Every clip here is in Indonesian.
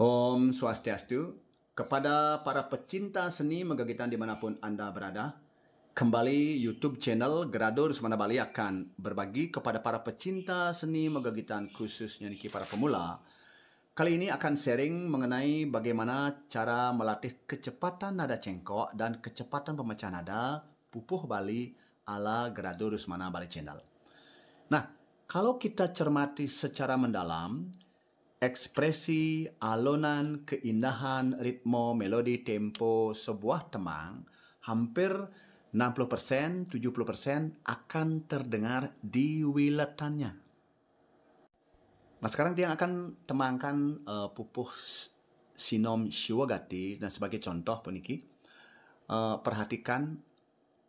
Om Swastiastu kepada para pecinta seni megagitan dimanapun Anda berada. Kembali YouTube channel Gradur Semana Bali akan berbagi kepada para pecinta seni megagitan khususnya niki para pemula. Kali ini akan sharing mengenai bagaimana cara melatih kecepatan nada cengkok dan kecepatan pemecah nada pupuh Bali ala Gradur Semana Bali channel. Nah, kalau kita cermati secara mendalam, ekspresi, alunan, keindahan, ritmo, melodi, tempo sebuah temang hampir 60%, 70% akan terdengar di wilatannya. Nah sekarang dia akan temangkan uh, pupuh sinom shiwagati dan nah, sebagai contoh puniki uh, eh, perhatikan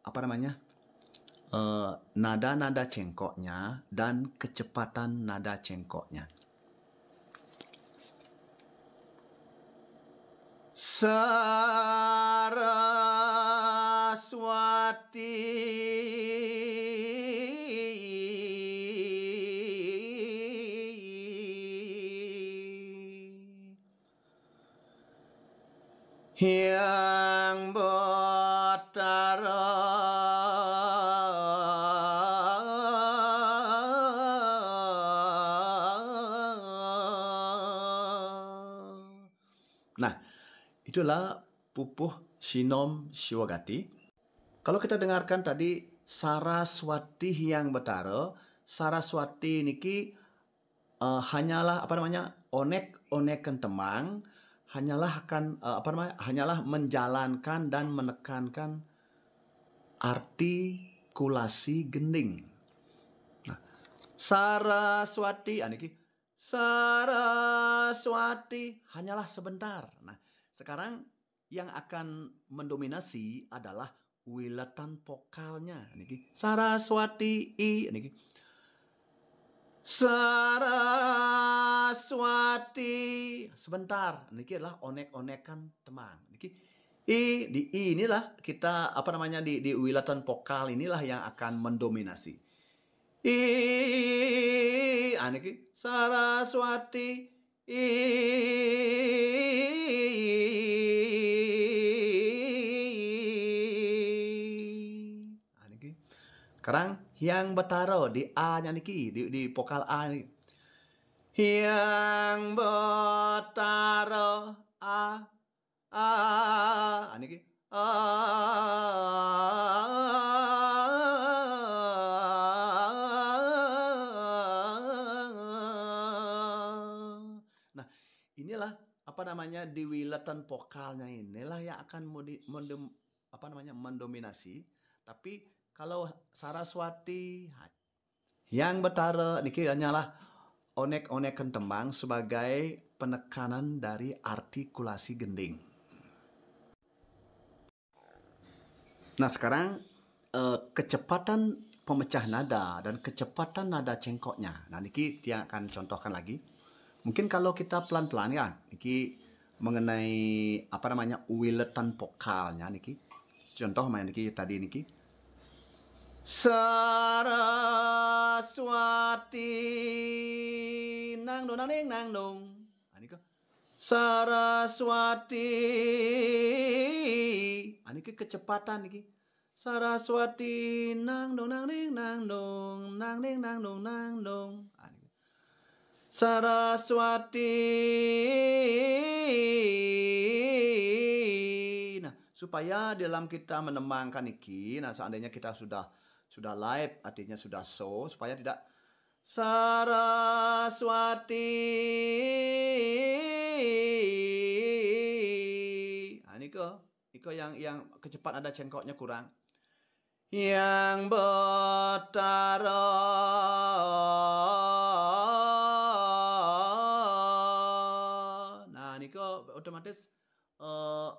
apa namanya uh, eh, nada -nada cengkoknya dan kecepatan nada cengkoknya. Saraswati yang botaroh Itulah pupuh sinom siwagati Kalau kita dengarkan tadi Saraswati yang betara, Saraswati niki uh, hanyalah apa namanya onek onek kentemang hanyalah akan uh, apa namanya hanyalah menjalankan dan menekankan artikulasi gending. Nah, Saraswati, aniki ah, Saraswati hanyalah sebentar. Nah, sekarang yang akan mendominasi adalah wiletan vokalnya niki. Saraswati i niki. Saraswati sebentar ini adalah onek-onekan teman niki i di i inilah kita apa namanya di di wilatan vokal inilah yang akan mendominasi i aniki ah, Saraswati Aniki, sekarang yang betaro di a nya niki di, di vokal a niki yang betaro wilatan vokalnya inilah yang akan modi, mendem, apa namanya mendominasi. Tapi kalau Saraswati yang betara niki hanyalah onek-onek kentembang sebagai penekanan dari artikulasi gending. Nah sekarang eh, kecepatan pemecah nada dan kecepatan nada cengkoknya. Nah niki dia akan contohkan lagi. Mungkin kalau kita pelan-pelan ya, niki mengenai apa namanya wiletan vokalnya niki. Contoh main niki tadi niki. Saraswati nang dong nang nang dong. Anika ah, Saraswati. Anika ah, kecepatan niki. Saraswati nang dong nang nang dong nang nang dong nang dong. Ah, Saraswati. Nah, supaya dalam kita menemangkan iki, nah seandainya kita sudah sudah live, artinya sudah show, supaya tidak Saraswati. Nah, ini ke, ini ke yang yang kecepat ada cengkoknya kurang. Yang betaroh uh,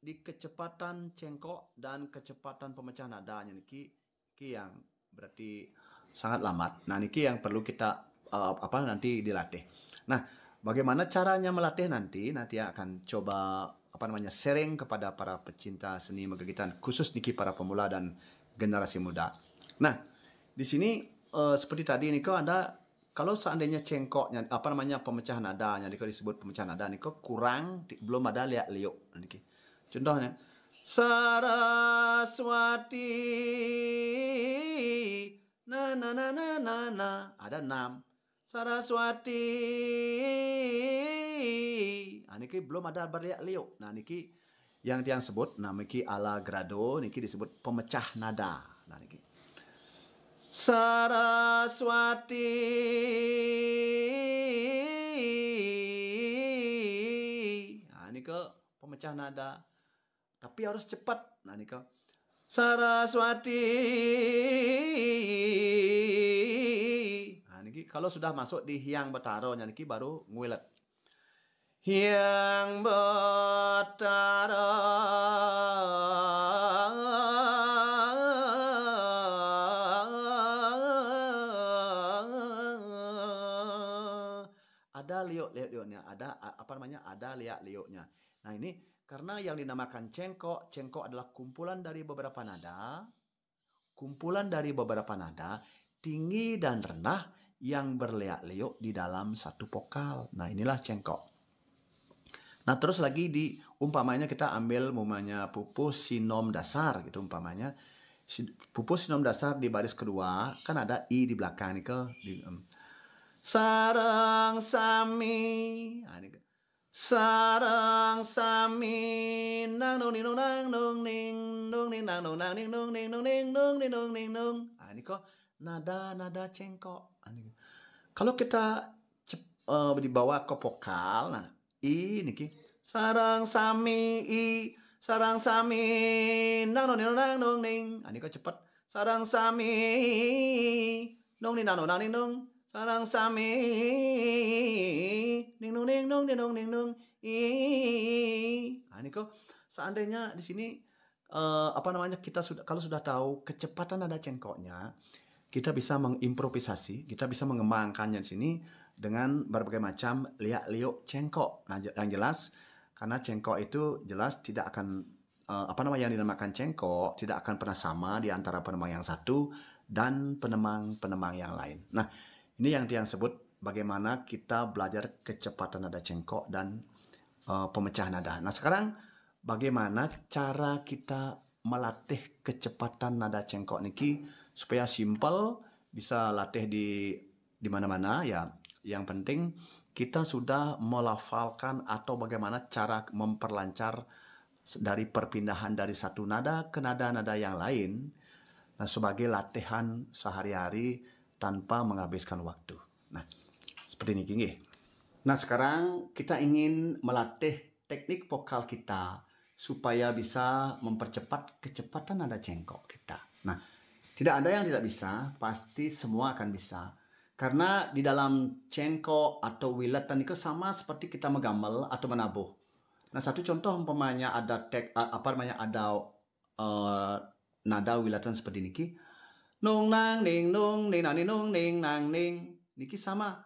di kecepatan cengkok dan kecepatan pemecahan nadanya niki niki yang berarti sangat lambat. Nah niki yang perlu kita uh, apa nanti dilatih. Nah bagaimana caranya melatih nanti nanti akan coba apa namanya sharing kepada para pecinta seni kegiatan khusus niki para pemula dan generasi muda. Nah di sini uh, seperti tadi niko ada kalau seandainya cengkoknya apa namanya pemecahan nadanya kalau disebut pemecahan nada niko kurang belum ada liak liuk niki contohnya Saraswati na na na na na na ada enam Saraswati nah, niki belum ada berliak liuk nah niki yang tiang sebut nah niki ala grado niki disebut pemecah nada nah niki Saraswati Nah ini ke pemecah nada Tapi harus cepat Nah ini ke Saraswati Nah ini kalau sudah masuk di Hyang betaro nah, ini baru ngulet Hyang betaro ada liuk liuk liuknya ada apa namanya ada liak liuknya nah ini karena yang dinamakan cengkok cengkok adalah kumpulan dari beberapa nada kumpulan dari beberapa nada tinggi dan rendah yang berliak-liuk di dalam satu vokal. Nah, inilah cengkok. Nah, terus lagi di umpamanya kita ambil umpamanya pupus sinom dasar gitu umpamanya. Pupus sinom dasar di baris kedua kan ada i di belakang nih ke di, um, sarang sami ah, sarang ini. sami nang nong ning nang nong ning nong ning nang nong nang ning nong ning nong ning nong ning nong ning nong ah, ini kok nada nada cengkok ah, ini. kalau kita eh, dibawa ke vokal nah ini ki sarang sami i sarang sami nang nong ning nang nong ning ini kok cepet sarang sami nong ning nang nong nang ning nong sarang sami ning nung ning nung ning nung ning nung i nah, ini kok seandainya di sini uh, apa namanya kita sudah kalau sudah tahu kecepatan nada cengkoknya kita bisa mengimprovisasi, kita bisa mengembangkannya di sini dengan berbagai macam liak-liuk cengkok. Nah, yang jelas karena cengkok itu jelas tidak akan uh, apa namanya yang dinamakan cengkok tidak akan pernah sama di antara penemang yang satu dan penemang-penemang yang lain. Nah, ini yang Tian sebut bagaimana kita belajar kecepatan nada cengkok dan uh, pemecahan nada. Nah, sekarang bagaimana cara kita melatih kecepatan nada cengkok niki supaya simple bisa latih di di mana-mana ya. Yang penting kita sudah melafalkan atau bagaimana cara memperlancar dari perpindahan dari satu nada ke nada-nada yang lain nah, sebagai latihan sehari-hari tanpa menghabiskan waktu. Nah, seperti ini gini. Nah, sekarang kita ingin melatih teknik vokal kita supaya bisa mempercepat kecepatan nada cengkok kita. Nah, tidak ada yang tidak bisa, pasti semua akan bisa. Karena di dalam cengkok atau wilatan itu sama seperti kita menggamel atau menabuh. Nah, satu contoh umpamanya ada tek apa namanya ada uh, nada wilatan seperti ini Nung nang ning nung ning nang ning nung ning nang ning. Niki sama.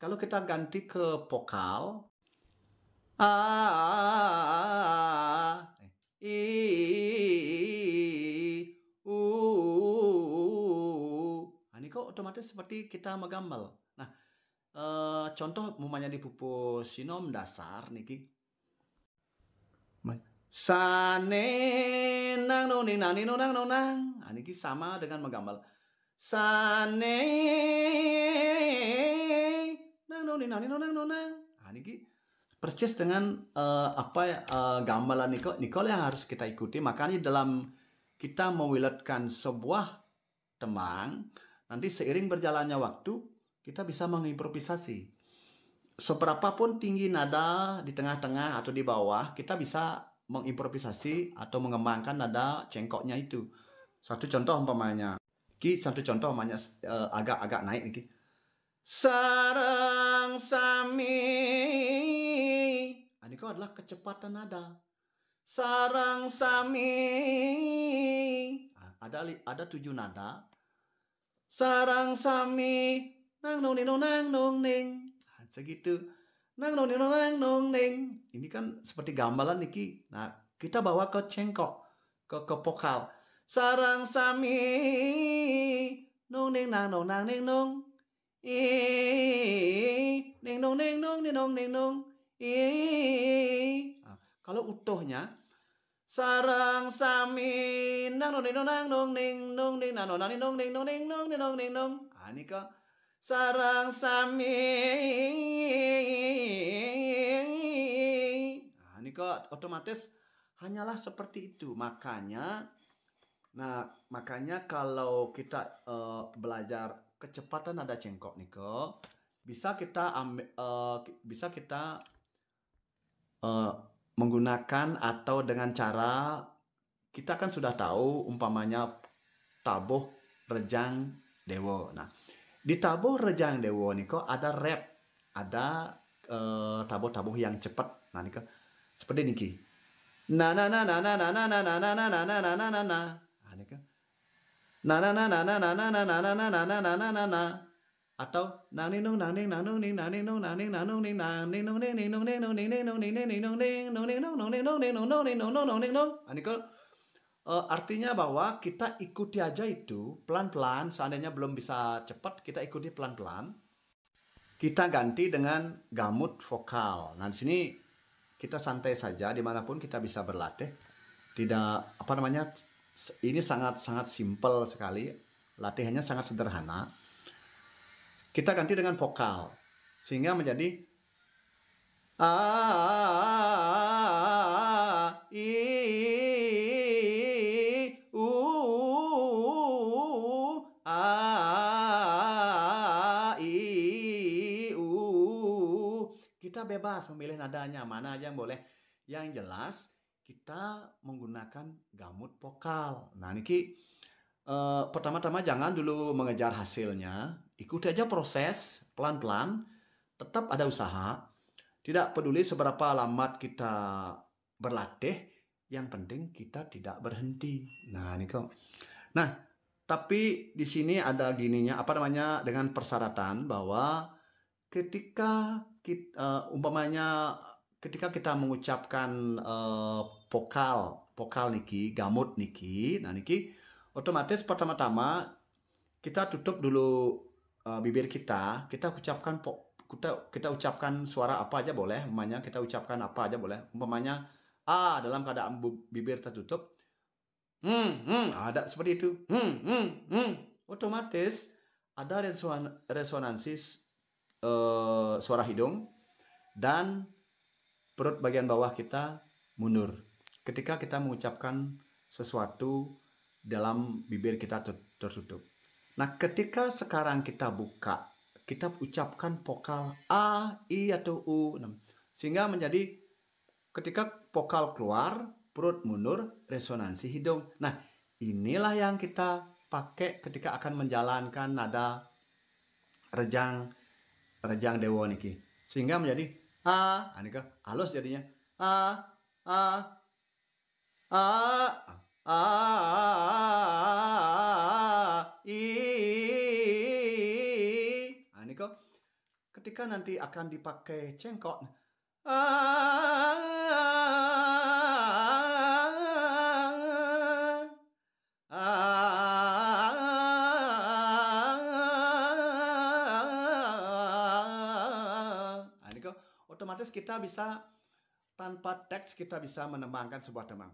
Kalau kita ganti ke vokal. A i u nah, ini kok otomatis seperti kita megambal. Nah, eh, contoh mumanya di pupus sinom dasar niki Sane nang noni nani nang no nang. Ah, ini sama dengan menggambar. Sane nang noni nani nang no nang. Ah, ini persis dengan uh, apa uh, ya, eh, gambaran Nicole, Nicole yang harus kita ikuti. Makanya dalam kita mewilatkan sebuah temang, nanti seiring berjalannya waktu, kita bisa mengimprovisasi. Seberapapun tinggi nada di tengah-tengah atau di bawah, kita bisa mengimprovisasi atau mengembangkan nada cengkoknya itu. Satu contoh umpamanya, ki satu contoh umpamanya eh, agak-agak naik nih. Sarang sami. Ah, ini kau adalah kecepatan nada. Sarang sami. Ah, ada ada tujuh nada. Sarang sami. Nang nong nong nang nong ning. Ah, segitu nang nong nong nang nong neng ini kan seperti gamelan niki nah kita bawa ke cengkok ke ke pokal sarang sami nong neng nang nong nang neng nong eh neng nong neng nong neng nong neng nong kalau utuhnya sarang sami nang nong nong nang nong neng nong neng nang nong nang nong neng nong neng nong neng nong neng nong ah ini sarang sami otomatis hanyalah seperti itu. Makanya nah makanya kalau kita uh, belajar kecepatan ada cengkok Niko bisa kita ambil, uh, bisa kita uh, menggunakan atau dengan cara kita kan sudah tahu umpamanya tabuh rejang dewo. Nah, di tabuh rejang dewo niko ada rep, ada tabuh-tabuh yang cepat. Nah, niko seperti ini, Na na na na na na na na na na na na na na na na. Na na na na na na na na na na na na na na na na atau nani nung nani na ning nani nung nani nanung ning nani nung ning nung ning nung ning nung ning nung ning nung ning nung ning nung ning nung ning nung ning nung nung ning nung Anikol artinya bahwa kita ikuti aja itu pelan-pelan seandainya belum bisa cepat kita ikuti pelan-pelan kita ganti dengan gamut vokal nah di sini kita santai saja dimanapun kita bisa berlatih tidak apa namanya ini sangat sangat simpel sekali latihannya sangat sederhana kita ganti dengan vokal sehingga menjadi ah bebas memilih nadanya mana aja yang boleh. Yang jelas kita menggunakan gamut vokal. Nah, niki eh, pertama-tama jangan dulu mengejar hasilnya, ikuti aja proses pelan-pelan, tetap ada usaha. Tidak peduli seberapa lama kita berlatih, yang penting kita tidak berhenti. Nah, niko. Nah, tapi di sini ada gininya apa namanya dengan persyaratan bahwa ketika kita, uh, eh, umpamanya ketika kita mengucapkan uh, vokal vokal niki gamut niki nah niki otomatis pertama-tama kita tutup dulu uh, bibir kita kita ucapkan kita kita ucapkan suara apa aja boleh umpamanya kita ucapkan apa aja boleh umpamanya a ah, dalam keadaan bibir tertutup hmm hmm ada seperti itu hmm hmm hmm otomatis ada resonansi uh, suara hidung dan perut bagian bawah kita mundur ketika kita mengucapkan sesuatu dalam bibir kita tertutup. Nah, ketika sekarang kita buka, kita ucapkan vokal a, i atau u sehingga menjadi ketika vokal keluar, perut mundur, resonansi hidung. Nah, inilah yang kita pakai ketika akan menjalankan nada rejang Rejang dewa niki sehingga menjadi a anika ah, halus jadinya a a a a i anika ah, ketika nanti akan dipakai cengkok a otomatis kita bisa tanpa teks kita bisa menembangkan sebuah tembang.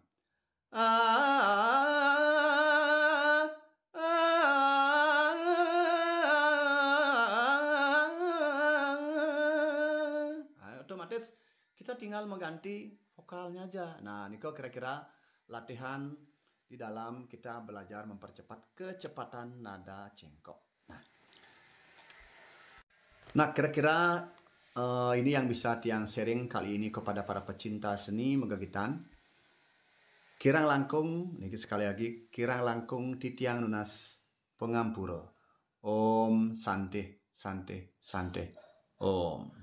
Nah, ah, ah, otomatis kita tinggal mengganti vokalnya aja. Nah, ini Niko kira-kira latihan di dalam kita belajar mempercepat kecepatan nada cengkok. Nah. nah kira-kira uh, ini yang bisa tiang sharing kali ini kepada para pecinta seni megagitan. Kirang langkung, niki sekali lagi, kirang langkung titiang nunas pengampuro Om sante, sante, sante. Om.